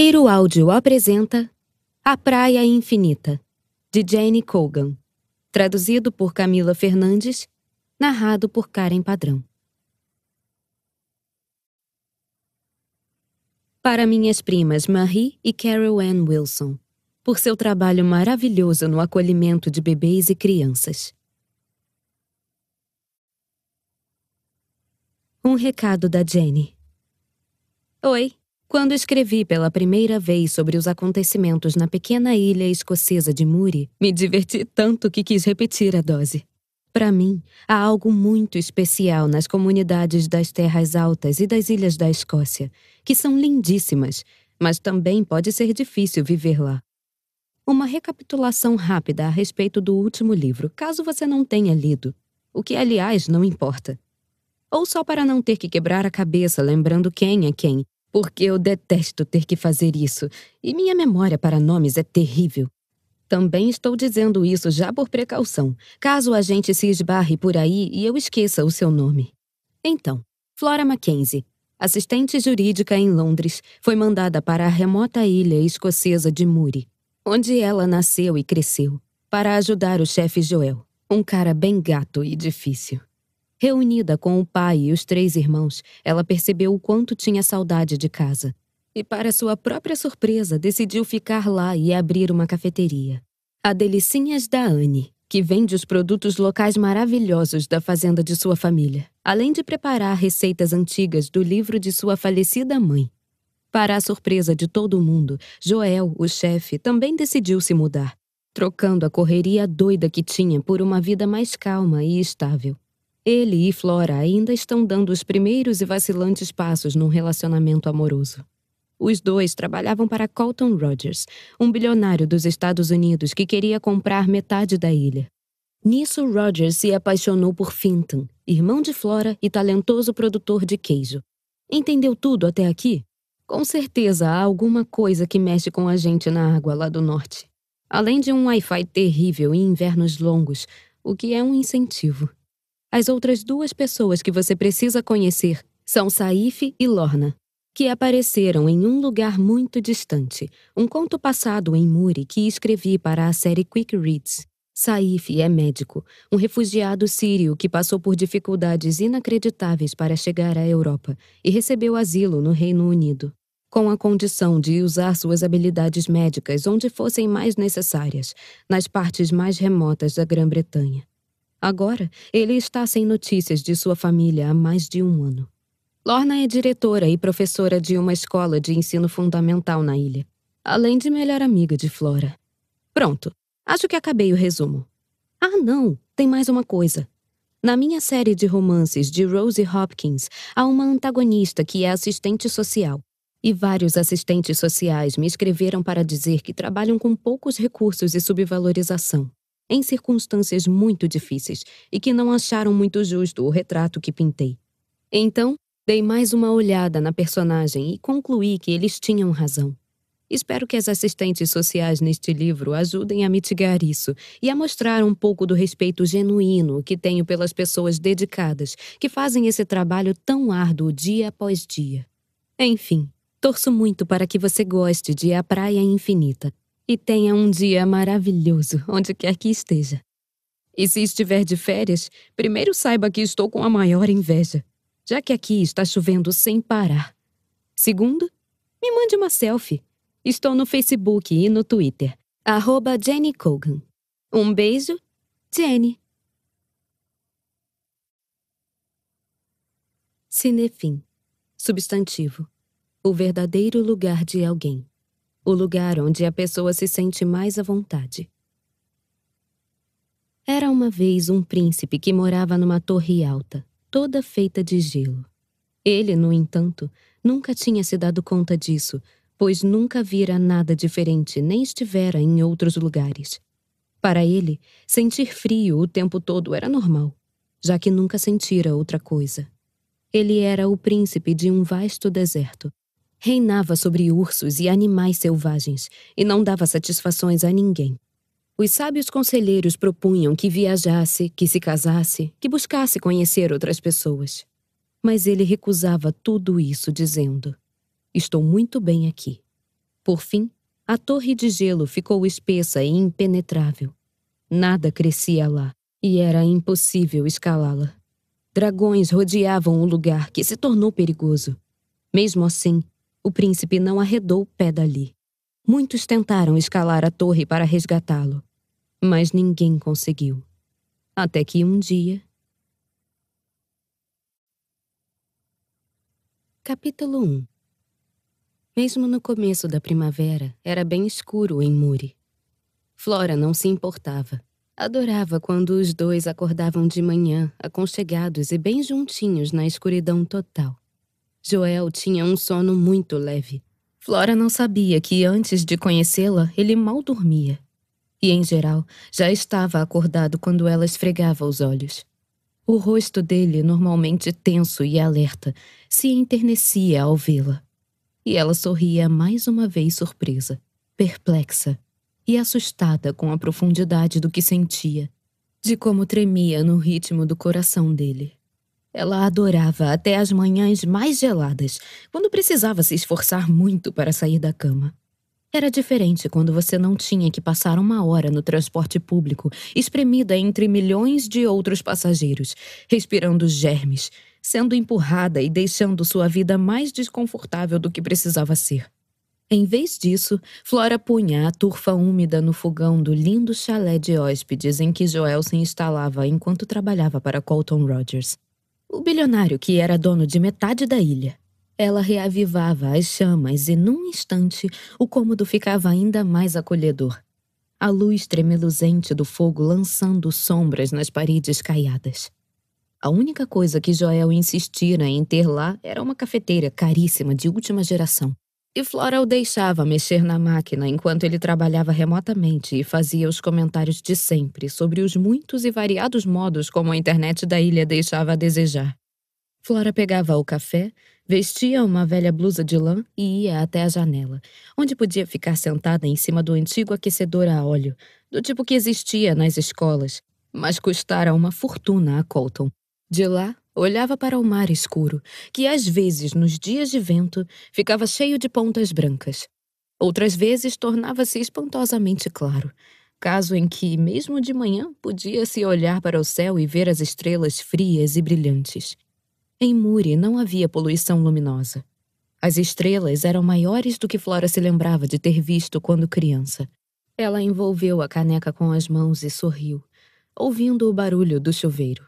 Queiro Áudio apresenta A Praia Infinita, de Jane Colgan. Traduzido por Camila Fernandes, narrado por Karen Padrão. Para minhas primas Marie e Carol Ann Wilson, por seu trabalho maravilhoso no acolhimento de bebês e crianças. Um recado da Jenny. Oi, quando escrevi pela primeira vez sobre os acontecimentos na pequena ilha escocesa de Muri, me diverti tanto que quis repetir a dose. Para mim, há algo muito especial nas comunidades das terras altas e das ilhas da Escócia, que são lindíssimas, mas também pode ser difícil viver lá. Uma recapitulação rápida a respeito do último livro, caso você não tenha lido, o que aliás não importa. Ou só para não ter que quebrar a cabeça lembrando quem é quem porque eu detesto ter que fazer isso e minha memória para nomes é terrível. Também estou dizendo isso já por precaução, caso a gente se esbarre por aí e eu esqueça o seu nome. Então, Flora Mackenzie, assistente jurídica em Londres, foi mandada para a remota ilha escocesa de Mure, onde ela nasceu e cresceu, para ajudar o chefe Joel, um cara bem gato e difícil. Reunida com o pai e os três irmãos, ela percebeu o quanto tinha saudade de casa. E, para sua própria surpresa, decidiu ficar lá e abrir uma cafeteria. A Delicinhas é da Anne, que vende os produtos locais maravilhosos da fazenda de sua família, além de preparar receitas antigas do livro de sua falecida mãe. Para a surpresa de todo mundo, Joel, o chefe, também decidiu se mudar, trocando a correria doida que tinha por uma vida mais calma e estável. Ele e Flora ainda estão dando os primeiros e vacilantes passos num relacionamento amoroso. Os dois trabalhavam para Colton Rogers, um bilionário dos Estados Unidos que queria comprar metade da ilha. Nisso, Rogers se apaixonou por Fintan, irmão de Flora e talentoso produtor de queijo. Entendeu tudo até aqui? Com certeza há alguma coisa que mexe com a gente na água lá do norte. Além de um Wi-Fi terrível e invernos longos, o que é um incentivo. As outras duas pessoas que você precisa conhecer são Saif e Lorna, que apareceram em um lugar muito distante, um conto passado em Muri que escrevi para a série Quick Reads. Saif é médico, um refugiado sírio que passou por dificuldades inacreditáveis para chegar à Europa e recebeu asilo no Reino Unido, com a condição de usar suas habilidades médicas onde fossem mais necessárias, nas partes mais remotas da Grã-Bretanha. Agora, ele está sem notícias de sua família há mais de um ano. Lorna é diretora e professora de uma escola de ensino fundamental na ilha, além de melhor amiga de Flora. Pronto, acho que acabei o resumo. Ah, não, tem mais uma coisa. Na minha série de romances de Rosie Hopkins, há uma antagonista que é assistente social. E vários assistentes sociais me escreveram para dizer que trabalham com poucos recursos e subvalorização em circunstâncias muito difíceis e que não acharam muito justo o retrato que pintei. Então, dei mais uma olhada na personagem e concluí que eles tinham razão. Espero que as assistentes sociais neste livro ajudem a mitigar isso e a mostrar um pouco do respeito genuíno que tenho pelas pessoas dedicadas que fazem esse trabalho tão árduo dia após dia. Enfim, torço muito para que você goste de A Praia Infinita e tenha um dia maravilhoso, onde quer que esteja. E se estiver de férias, primeiro saiba que estou com a maior inveja, já que aqui está chovendo sem parar. Segundo, me mande uma selfie. Estou no Facebook e no Twitter. Arroba Jenny Kogan. Um beijo, Jenny. Cinefim. Substantivo. O verdadeiro lugar de alguém o lugar onde a pessoa se sente mais à vontade. Era uma vez um príncipe que morava numa torre alta, toda feita de gelo. Ele, no entanto, nunca tinha se dado conta disso, pois nunca vira nada diferente nem estivera em outros lugares. Para ele, sentir frio o tempo todo era normal, já que nunca sentira outra coisa. Ele era o príncipe de um vasto deserto, Reinava sobre ursos e animais selvagens e não dava satisfações a ninguém. Os sábios conselheiros propunham que viajasse, que se casasse, que buscasse conhecer outras pessoas. Mas ele recusava tudo isso, dizendo: Estou muito bem aqui. Por fim, a torre de gelo ficou espessa e impenetrável. Nada crescia lá e era impossível escalá-la. Dragões rodeavam o lugar que se tornou perigoso. Mesmo assim, o príncipe não arredou pé dali. Muitos tentaram escalar a torre para resgatá-lo, mas ninguém conseguiu. Até que um dia. Capítulo 1 Mesmo no começo da primavera, era bem escuro em Muri. Flora não se importava. Adorava quando os dois acordavam de manhã, aconchegados e bem juntinhos na escuridão total. Joel tinha um sono muito leve. Flora não sabia que antes de conhecê-la, ele mal dormia. E, em geral, já estava acordado quando ela esfregava os olhos. O rosto dele, normalmente tenso e alerta, se enternecia ao vê-la. E ela sorria mais uma vez surpresa, perplexa e assustada com a profundidade do que sentia, de como tremia no ritmo do coração dele. Ela adorava até as manhãs mais geladas, quando precisava se esforçar muito para sair da cama. Era diferente quando você não tinha que passar uma hora no transporte público, espremida entre milhões de outros passageiros, respirando germes, sendo empurrada e deixando sua vida mais desconfortável do que precisava ser. Em vez disso, Flora punha a turfa úmida no fogão do lindo chalé de hóspedes em que Joelson instalava enquanto trabalhava para Colton Rogers. O bilionário, que era dono de metade da ilha. Ela reavivava as chamas e, num instante, o cômodo ficava ainda mais acolhedor. A luz tremeluzente do fogo lançando sombras nas paredes caiadas. A única coisa que Joel insistira em ter lá era uma cafeteira caríssima de última geração, e Flora o deixava mexer na máquina enquanto ele trabalhava remotamente e fazia os comentários de sempre sobre os muitos e variados modos como a internet da ilha deixava a desejar. Flora pegava o café, vestia uma velha blusa de lã e ia até a janela, onde podia ficar sentada em cima do antigo aquecedor a óleo, do tipo que existia nas escolas, mas custara uma fortuna a Colton. De lá, Olhava para o mar escuro, que às vezes, nos dias de vento, ficava cheio de pontas brancas. Outras vezes tornava-se espantosamente claro, caso em que, mesmo de manhã, podia-se olhar para o céu e ver as estrelas frias e brilhantes. Em Muri não havia poluição luminosa. As estrelas eram maiores do que Flora se lembrava de ter visto quando criança. Ela envolveu a caneca com as mãos e sorriu, ouvindo o barulho do chuveiro.